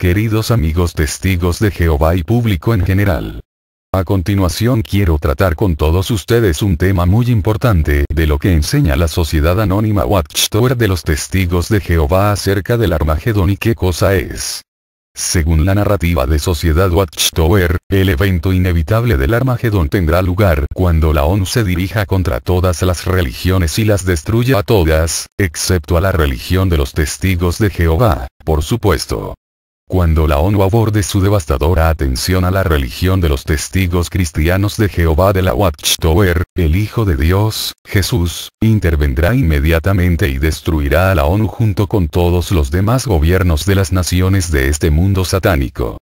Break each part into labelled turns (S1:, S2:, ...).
S1: Queridos amigos testigos de Jehová y público en general. A continuación quiero tratar con todos ustedes un tema muy importante de lo que enseña la sociedad anónima Watchtower de los testigos de Jehová acerca del Armagedón y qué cosa es. Según la narrativa de Sociedad Watchtower, el evento inevitable del Armagedón tendrá lugar cuando la ONU se dirija contra todas las religiones y las destruya a todas, excepto a la religión de los testigos de Jehová, por supuesto. Cuando la ONU aborde su devastadora atención a la religión de los testigos cristianos de Jehová de la Watchtower, el Hijo de Dios, Jesús, intervendrá inmediatamente y destruirá a la ONU junto con todos los demás gobiernos de las naciones de este mundo satánico.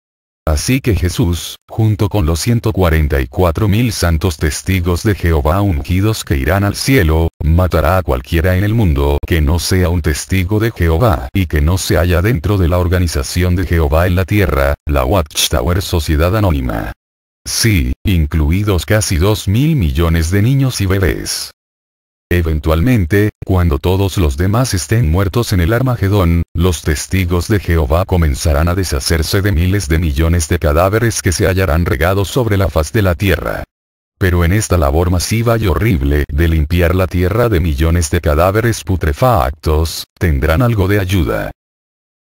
S1: Así que Jesús, junto con los 144.000 santos testigos de Jehová ungidos que irán al cielo, matará a cualquiera en el mundo que no sea un testigo de Jehová y que no se haya dentro de la organización de Jehová en la tierra, la Watchtower Sociedad Anónima. Sí, incluidos casi 2.000 millones de niños y bebés. Eventualmente, cuando todos los demás estén muertos en el Armagedón, los testigos de Jehová comenzarán a deshacerse de miles de millones de cadáveres que se hallarán regados sobre la faz de la tierra. Pero en esta labor masiva y horrible de limpiar la tierra de millones de cadáveres putrefactos, tendrán algo de ayuda.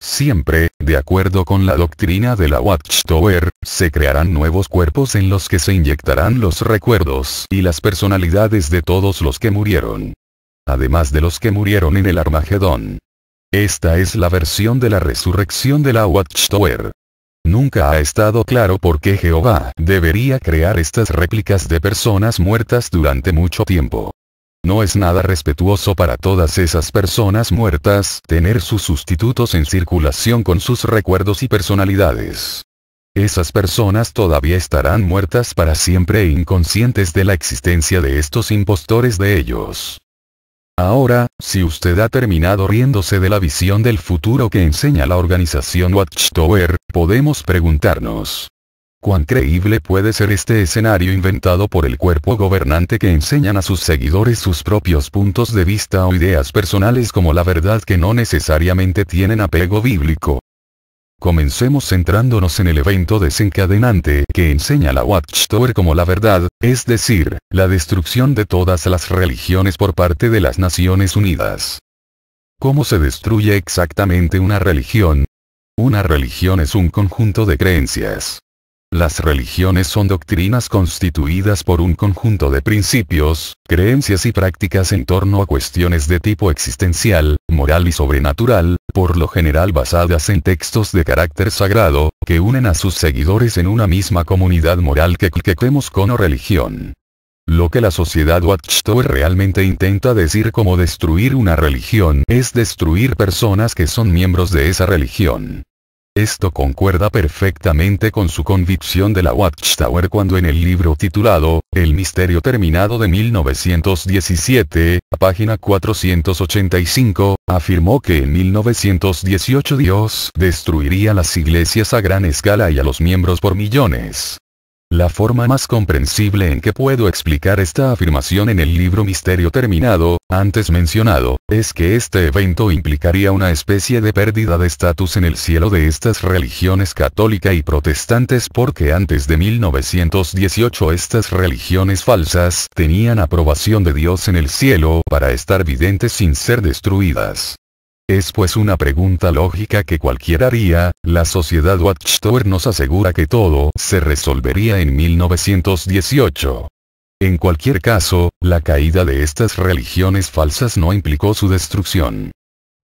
S1: Siempre, de acuerdo con la doctrina de la Watchtower, se crearán nuevos cuerpos en los que se inyectarán los recuerdos y las personalidades de todos los que murieron. Además de los que murieron en el Armagedón. Esta es la versión de la resurrección de la Watchtower. Nunca ha estado claro por qué Jehová debería crear estas réplicas de personas muertas durante mucho tiempo. No es nada respetuoso para todas esas personas muertas tener sus sustitutos en circulación con sus recuerdos y personalidades. Esas personas todavía estarán muertas para siempre e inconscientes de la existencia de estos impostores de ellos. Ahora, si usted ha terminado riéndose de la visión del futuro que enseña la organización Watchtower, podemos preguntarnos, Cuán creíble puede ser este escenario inventado por el cuerpo gobernante que enseñan a sus seguidores sus propios puntos de vista o ideas personales como la verdad que no necesariamente tienen apego bíblico. Comencemos centrándonos en el evento desencadenante que enseña la Watchtower como la verdad, es decir, la destrucción de todas las religiones por parte de las Naciones Unidas. ¿Cómo se destruye exactamente una religión? Una religión es un conjunto de creencias, las religiones son doctrinas constituidas por un conjunto de principios, creencias y prácticas en torno a cuestiones de tipo existencial, moral y sobrenatural, por lo general basadas en textos de carácter sagrado, que unen a sus seguidores en una misma comunidad moral que cliquemos con o religión. Lo que la sociedad Watchtower realmente intenta decir como destruir una religión es destruir personas que son miembros de esa religión. Esto concuerda perfectamente con su convicción de la Watchtower cuando en el libro titulado, El misterio terminado de 1917, página 485, afirmó que en 1918 Dios destruiría las iglesias a gran escala y a los miembros por millones. La forma más comprensible en que puedo explicar esta afirmación en el libro Misterio Terminado, antes mencionado, es que este evento implicaría una especie de pérdida de estatus en el cielo de estas religiones católica y protestantes porque antes de 1918 estas religiones falsas tenían aprobación de Dios en el cielo para estar videntes sin ser destruidas. Es pues una pregunta lógica que cualquiera haría, la sociedad Watchtower nos asegura que todo se resolvería en 1918. En cualquier caso, la caída de estas religiones falsas no implicó su destrucción.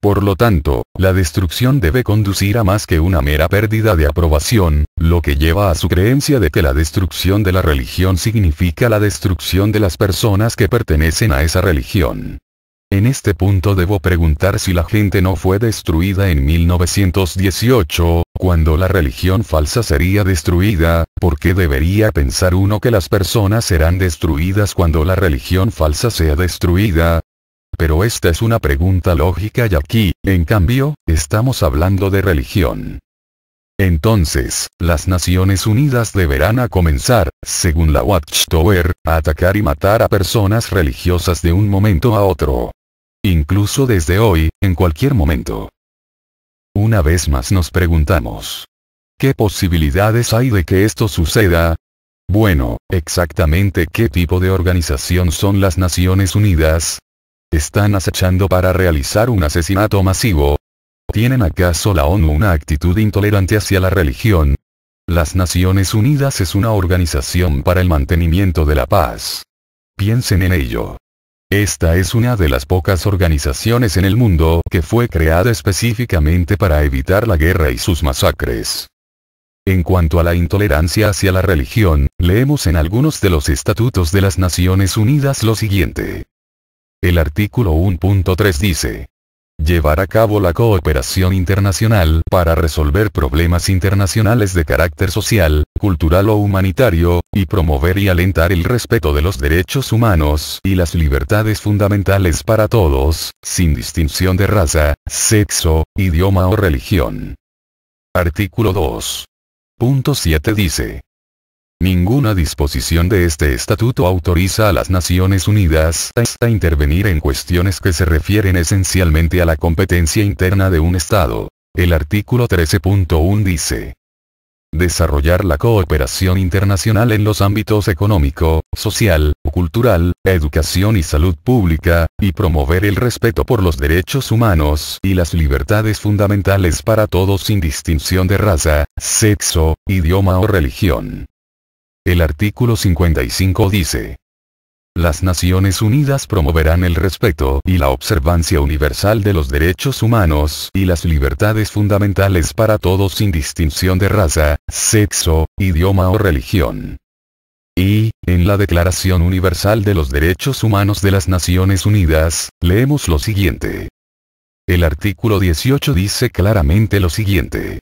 S1: Por lo tanto, la destrucción debe conducir a más que una mera pérdida de aprobación, lo que lleva a su creencia de que la destrucción de la religión significa la destrucción de las personas que pertenecen a esa religión. En este punto debo preguntar si la gente no fue destruida en 1918, cuando la religión falsa sería destruida, ¿por qué debería pensar uno que las personas serán destruidas cuando la religión falsa sea destruida? Pero esta es una pregunta lógica y aquí, en cambio, estamos hablando de religión. Entonces, las Naciones Unidas deberán a comenzar, según la Watchtower, a atacar y matar a personas religiosas de un momento a otro. Incluso desde hoy, en cualquier momento. Una vez más nos preguntamos. ¿Qué posibilidades hay de que esto suceda? Bueno, exactamente qué tipo de organización son las Naciones Unidas? ¿Están acechando para realizar un asesinato masivo? ¿Tienen acaso la ONU una actitud intolerante hacia la religión? Las Naciones Unidas es una organización para el mantenimiento de la paz. Piensen en ello. Esta es una de las pocas organizaciones en el mundo que fue creada específicamente para evitar la guerra y sus masacres. En cuanto a la intolerancia hacia la religión, leemos en algunos de los estatutos de las Naciones Unidas lo siguiente. El artículo 1.3 dice, llevar a cabo la cooperación internacional para resolver problemas internacionales de carácter social, cultural o humanitario, y promover y alentar el respeto de los derechos humanos y las libertades fundamentales para todos, sin distinción de raza, sexo, idioma o religión. Artículo 2.7 dice. Ninguna disposición de este estatuto autoriza a las Naciones Unidas a intervenir en cuestiones que se refieren esencialmente a la competencia interna de un Estado. El artículo 13.1 dice. Desarrollar la cooperación internacional en los ámbitos económico, social, cultural, educación y salud pública, y promover el respeto por los derechos humanos y las libertades fundamentales para todos sin distinción de raza, sexo, idioma o religión. El artículo 55 dice, las Naciones Unidas promoverán el respeto y la observancia universal de los derechos humanos y las libertades fundamentales para todos sin distinción de raza, sexo, idioma o religión. Y, en la Declaración Universal de los Derechos Humanos de las Naciones Unidas, leemos lo siguiente. El artículo 18 dice claramente lo siguiente.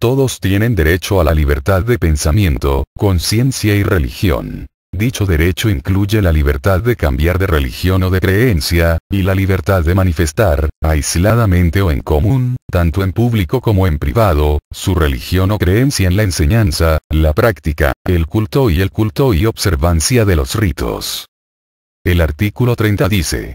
S1: Todos tienen derecho a la libertad de pensamiento, conciencia y religión. Dicho derecho incluye la libertad de cambiar de religión o de creencia, y la libertad de manifestar, aisladamente o en común, tanto en público como en privado, su religión o creencia en la enseñanza, la práctica, el culto y el culto y observancia de los ritos. El artículo 30 dice,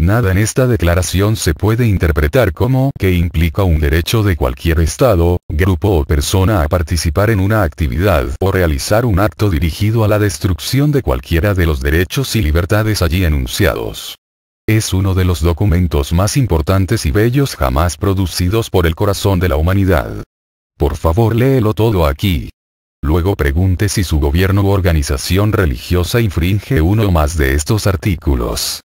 S1: Nada en esta declaración se puede interpretar como que implica un derecho de cualquier Estado, grupo o persona a participar en una actividad o realizar un acto dirigido a la destrucción de cualquiera de los derechos y libertades allí enunciados. Es uno de los documentos más importantes y bellos jamás producidos por el corazón de la humanidad. Por favor léelo todo aquí. Luego pregunte si su gobierno u organización religiosa infringe uno o más de estos artículos.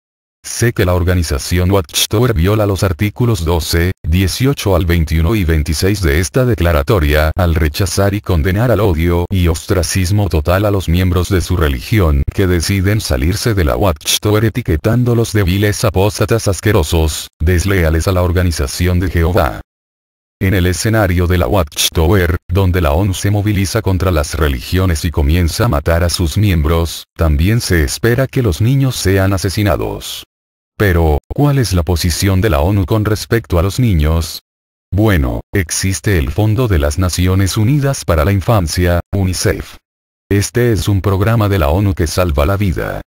S1: Sé que la organización Watchtower viola los artículos 12, 18 al 21 y 26 de esta declaratoria al rechazar y condenar al odio y ostracismo total a los miembros de su religión que deciden salirse de la Watchtower etiquetando los débiles apóstatas asquerosos, desleales a la organización de Jehová. En el escenario de la Watchtower, donde la ONU se moviliza contra las religiones y comienza a matar a sus miembros, también se espera que los niños sean asesinados. Pero, ¿cuál es la posición de la ONU con respecto a los niños? Bueno, existe el Fondo de las Naciones Unidas para la Infancia, UNICEF. Este es un programa de la ONU que salva la vida.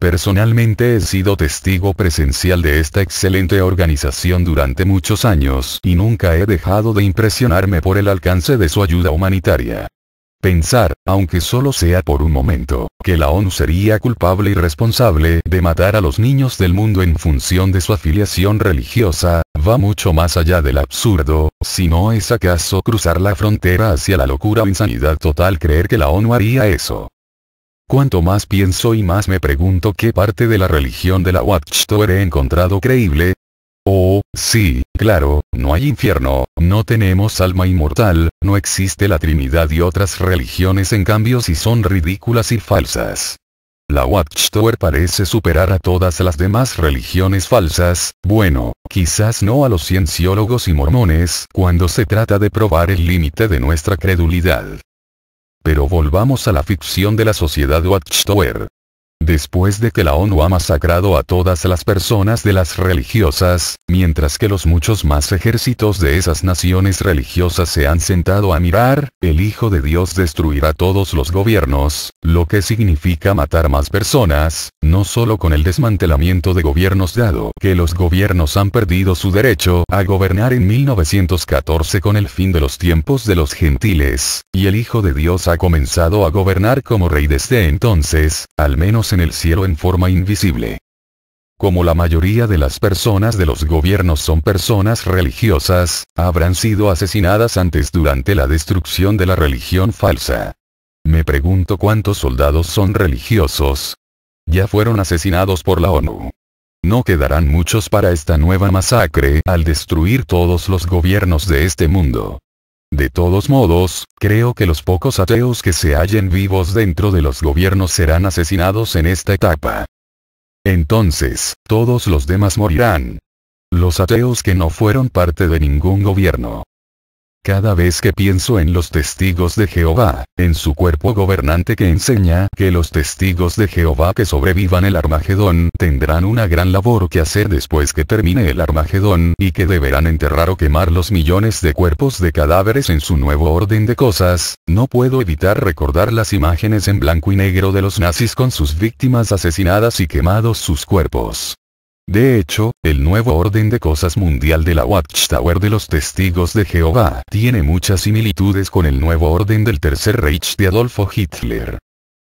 S1: Personalmente he sido testigo presencial de esta excelente organización durante muchos años y nunca he dejado de impresionarme por el alcance de su ayuda humanitaria. Pensar, aunque solo sea por un momento, que la ONU sería culpable y responsable de matar a los niños del mundo en función de su afiliación religiosa, va mucho más allá del absurdo, si no es acaso cruzar la frontera hacia la locura o insanidad total creer que la ONU haría eso. Cuanto más pienso y más me pregunto qué parte de la religión de la Watchtower he encontrado creíble. O, oh, Sí, claro, no hay infierno, no tenemos alma inmortal, no existe la Trinidad y otras religiones en cambio si son ridículas y falsas. La Watchtower parece superar a todas las demás religiones falsas, bueno, quizás no a los cienciólogos y mormones cuando se trata de probar el límite de nuestra credulidad. Pero volvamos a la ficción de la sociedad Watchtower. Después de que la ONU ha masacrado a todas las personas de las religiosas, mientras que los muchos más ejércitos de esas naciones religiosas se han sentado a mirar, el Hijo de Dios destruirá todos los gobiernos, lo que significa matar más personas, no solo con el desmantelamiento de gobiernos dado que los gobiernos han perdido su derecho a gobernar en 1914 con el fin de los tiempos de los gentiles, y el Hijo de Dios ha comenzado a gobernar como rey desde entonces, al menos en el cielo en forma invisible. Como la mayoría de las personas de los gobiernos son personas religiosas, habrán sido asesinadas antes durante la destrucción de la religión falsa. Me pregunto cuántos soldados son religiosos. Ya fueron asesinados por la ONU. No quedarán muchos para esta nueva masacre al destruir todos los gobiernos de este mundo. De todos modos, creo que los pocos ateos que se hallen vivos dentro de los gobiernos serán asesinados en esta etapa. Entonces, todos los demás morirán. Los ateos que no fueron parte de ningún gobierno. Cada vez que pienso en los testigos de Jehová, en su cuerpo gobernante que enseña que los testigos de Jehová que sobrevivan el Armagedón tendrán una gran labor que hacer después que termine el Armagedón y que deberán enterrar o quemar los millones de cuerpos de cadáveres en su nuevo orden de cosas, no puedo evitar recordar las imágenes en blanco y negro de los nazis con sus víctimas asesinadas y quemados sus cuerpos. De hecho, el nuevo orden de cosas mundial de la Watchtower de los Testigos de Jehová tiene muchas similitudes con el nuevo orden del Tercer Reich de Adolfo Hitler.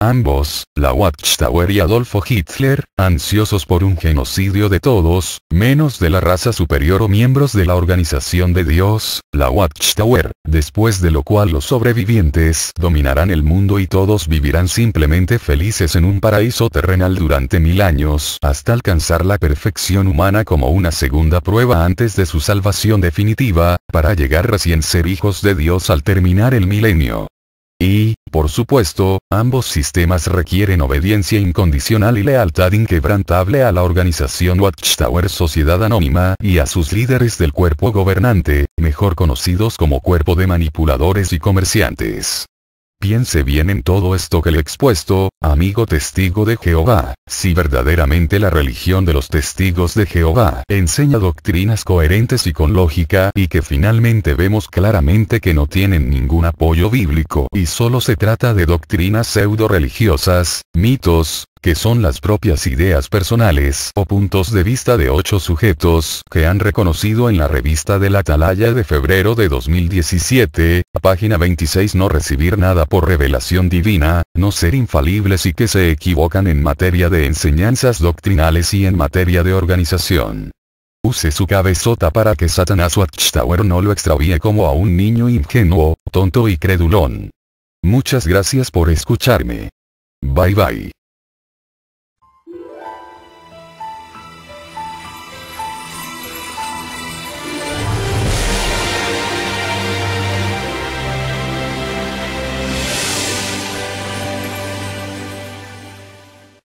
S1: Ambos, la Watchtower y Adolfo Hitler, ansiosos por un genocidio de todos, menos de la raza superior o miembros de la organización de Dios, la Watchtower, después de lo cual los sobrevivientes dominarán el mundo y todos vivirán simplemente felices en un paraíso terrenal durante mil años hasta alcanzar la perfección humana como una segunda prueba antes de su salvación definitiva, para llegar recién ser hijos de Dios al terminar el milenio. Y, por supuesto, ambos sistemas requieren obediencia incondicional y lealtad inquebrantable a la organización Watchtower Sociedad Anónima y a sus líderes del cuerpo gobernante, mejor conocidos como cuerpo de manipuladores y comerciantes. Piense bien en todo esto que le he expuesto, amigo testigo de Jehová, si verdaderamente la religión de los testigos de Jehová enseña doctrinas coherentes y con lógica y que finalmente vemos claramente que no tienen ningún apoyo bíblico y solo se trata de doctrinas pseudo religiosas, mitos, que son las propias ideas personales o puntos de vista de ocho sujetos que han reconocido en la revista de la Atalaya de febrero de 2017, página 26 no recibir nada por revelación divina, no ser infalibles y que se equivocan en materia de enseñanzas doctrinales y en materia de organización. Use su cabezota para que Satanás o no lo extravíe como a un niño ingenuo, tonto y credulón. Muchas gracias por escucharme. Bye bye.